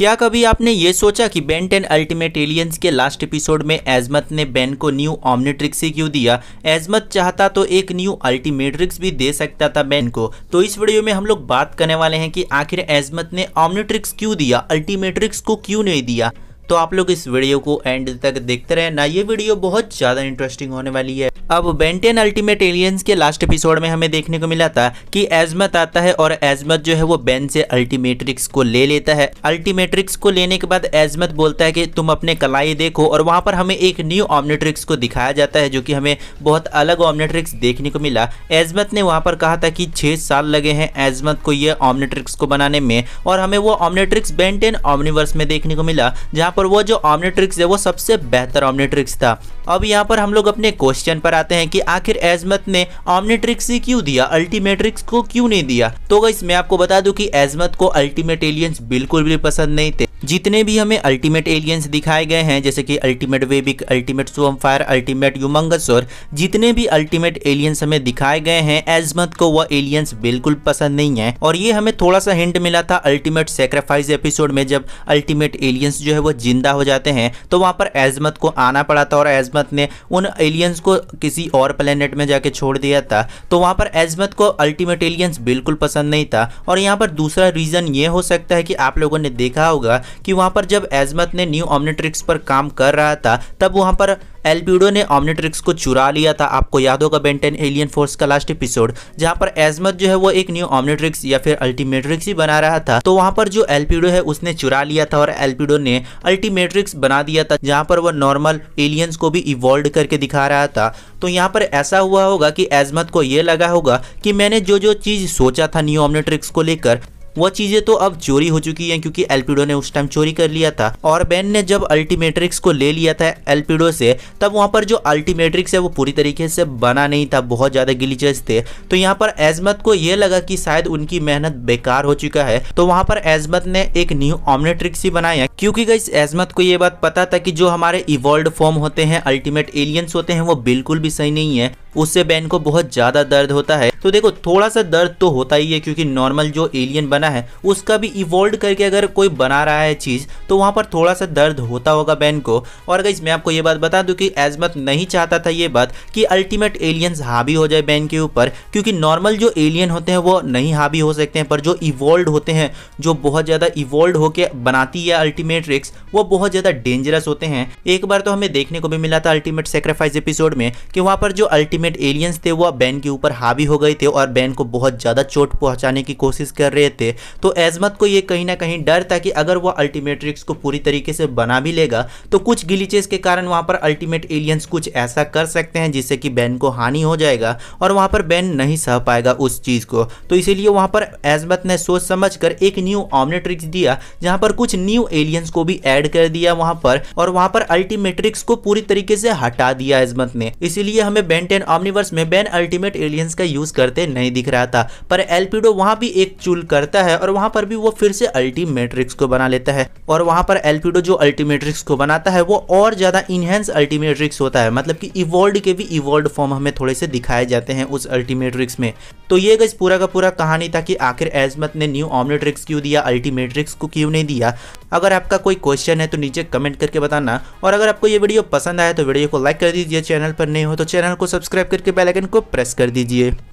क्या कभी आपने ये सोचा कि बेन टेन अल्टीमेट एलियंस के लास्ट एपिसोड में एजमत ने बेन को न्यू ऑमनेट्रिक्स ही क्यों दिया एजमत चाहता तो एक न्यू अल्टीमेट्रिक्स भी दे सकता था बेन को तो इस वीडियो में हम लोग बात करने वाले हैं कि आखिर एजमत ने ऑमनेट्रिक्स क्यों दिया अल्टीमेट्रिक्स को क्यों नहीं दिया तो आप लोग इस वीडियो को एंड तक देखते रहे ना ये वीडियो बहुत ज़्यादा इंटरेस्टिंग होने वाली है अब बेंटेन अल्टीमेट एलियंस के लास्ट एपिसोड में हमें देखने को मिला था कि एजमत आता है और एजमत जो है वो बेन से अल्टीमेट्रिक्स को ले लेता है अल्टीमेट्रिक्स को लेने के बाद एजमत बोलता है कि तुम अपने कलाई देखो और वहां पर हमें एक न्यू ऑमनेट्रिक्स को दिखाया जाता है जो कि हमें बहुत अलग ऑमनेट्रिक्स देखने को मिला एजमत ने वहाँ पर कहा था कि छह साल लगे हैं एजमत को यह ऑमनेट्रिक्स को बनाने में और हमें वो ऑमनेट्रिक्स बेंटेन ऑमनिवर्स में देखने को मिला जहाँ पर वो जो ऑमनेट्रिक्स है वो सबसे बेहतर ऑमनेट्रिक्स था अब यहाँ पर हम लोग अपने क्वेश्चन पर आते हैं कि आखिर एजमत ने ऑमनेट्रिक्स ही क्यों दिया अल्टीमेट्रिक्स को क्यों नहीं दिया तो मैं आपको बता दूं कि एजमत को अल्टीमेट एलियंस बिल्कुल भी पसंद नहीं थे जितने भी हमें अल्टीमेट एलियंस दिखाए गए हैं जैसे कि ultimate way big ultimate fire ultimate Humungousaur जितने भी अल्टीमेट एलियंस हमें दिखाए गए हैं एजमत को वह एलियंस बिल्कुल पसंद नहीं है और ये हमें थोड़ा सा हिंट मिला था अल्टीमेट सेक्रीफाइस एपिसोड में जब अल्टीमेट एलियंस जो है वो जिंदा हो जाते हैं तो वहाँ पर एजमत को आना पड़ा था और एजमत ने उन एलियंस को किसी और प्लेनेट में जाके छोड़ दिया था तो वहाँ पर एजमत को अल्टीमेट एलियंस बिल्कुल पसंद नहीं था और यहाँ पर दूसरा रीज़न ये हो सकता है कि आप लोगों ने देखा होगा कि वहाँ पर जब एजमत ने न्यू ऑमनेट्रिक्स पर काम कर रहा था तब वहाँ पर एल्ब्यूडो ने ऑमनेट्रिक्स को चुरा लिया था आपको याद होगा बेंटेन एलियन फोर्स का लास्ट एपिसोड जहाँ पर एजमत जो है वो एक न्यू ऑमनेट्रिक्स या फिर अल्टीमेट्रिक्स ही बना रहा था तो वहाँ पर जो एलपीडो है उसने चुरा लिया था और एल्पिडो ने अल्टीमेट्रिक्स बना दिया था जहाँ पर वो नॉर्मल एलियंस को भी इवॉल्व करके दिखा रहा था तो यहाँ पर ऐसा हुआ होगा कि एजमत को ये लगा होगा कि मैंने जो जो चीज़ सोचा था न्यू ऑमनेट्रिक्स को लेकर वो चीज़ें तो अब चोरी हो चुकी हैं क्योंकि एल्पिडो ने उस टाइम चोरी कर लिया था और बेन ने जब अल्टीमेट्रिक्स को ले लिया था एल्पिडो से तब वहां पर जो अल्टीमेट्रिक्स है वो पूरी तरीके से बना नहीं था बहुत ज़्यादा गिलीचेस थे तो यहाँ पर एजमत को यह लगा कि शायद उनकी मेहनत बेकार हो चुका है तो वहाँ पर एजमत ने एक न्यू ऑमनेट्रिक्स ही बनाया क्योंकि गई एजमत को ये बात पता था कि जो हमारे इवॉल्व फॉर्म होते हैं अल्टीमेट एलियंस होते हैं वो बिल्कुल भी सही नहीं है उससे बैन को बहुत ज़्यादा दर्द होता है तो देखो थोड़ा सा दर्द तो होता ही है क्योंकि नॉर्मल जो एलियन बना है उसका भी इवोल्ड करके अगर कोई बना रहा है चीज़ तो वहाँ पर थोड़ा सा दर्द होता होगा बैन को और अगर मैं आपको ये बात बता दूँ कि एजमत नहीं चाहता था ये बात कि अल्टीमेट एलियन हावी हो जाए बैन के ऊपर क्योंकि नॉर्मल जो एलियन होते हैं वो नहीं हावी हो सकते हैं पर जो इवॉल्व होते हैं जो बहुत ज़्यादा इवोल्व होकर बनाती है अल्टीमेट रिक्स वो बहुत ज़्यादा डेंजरस होते हैं एक बार तो हमें देखने को भी मिला था अल्टीमेट सेक्रीफाइस एपिसोड में कि वहाँ पर जो अल्टीमेट अल्टीमेट एलियंस थे वो बैन के ऊपर हावी हो गए थे और बैन को बहुत ज़्यादा चोट पहुंचाने की कोशिश कर रहे थे तो एजमत को ये कहीं ना कहीं डर था कि अगर वह अल्टीमेट्रिक्स को पूरी तरीके से बना भी लेगा तो कुछ गिलीचेस के कारण वहाँ पर अल्टीमेट एलियंस कुछ ऐसा कर सकते हैं जिससे कि बैन को हानि हो जाएगा और वहाँ पर बैन नहीं सह पाएगा उस चीज़ को तो इसीलिए वहाँ पर एजमत ने सोच समझ एक न्यू ऑमनेट्रिक्स दिया जहाँ पर कुछ न्यू एलियंस को भी ऐड कर दिया वहाँ पर और वहाँ पर अल्टीमेट्रिक्स को पूरी तरीके से हटा दिया एजमत ने इसीलिए हमें बेंटेन ऑमनीवर्स में बैन अल्टीमेट एलियंस का यूज करते नहीं दिख रहा था पर एल्पिडो वहां भी एक चूल करता है और वहां पर भी वो फिर से अल्टीमेट्रिक्स को बना लेता है और वहां पर एल्पिडो जो अल्टीमेट्रिक्स को बनाता है वो और ज्यादा इनहेंस अल्टीमेट्रिक्स होता है मतलब कि इवोल्ड के भी इवोल्ड फॉर्म हमें थोड़े से दिखाए जाते हैं उस अल्टीमेट्रिक्स में तो ये गज पूरा का पूरा कहानी था कि आखिर एजमत ने न्यू ऑमनेट्रिक्स क्यों दिया अल्टीमेट्रिक्स को क्यों नहीं दिया अगर आपका कोई क्वेश्चन है तो नीचे कमेंट करके बताना और अगर आपको ये वीडियो पसंद आया तो वीडियो को लाइक कर दीजिए चैनल पर नहीं हो तो चैनल को सब्सक्राइब सब्सक्राइब करके बेलाइकन को प्रेस कर दीजिए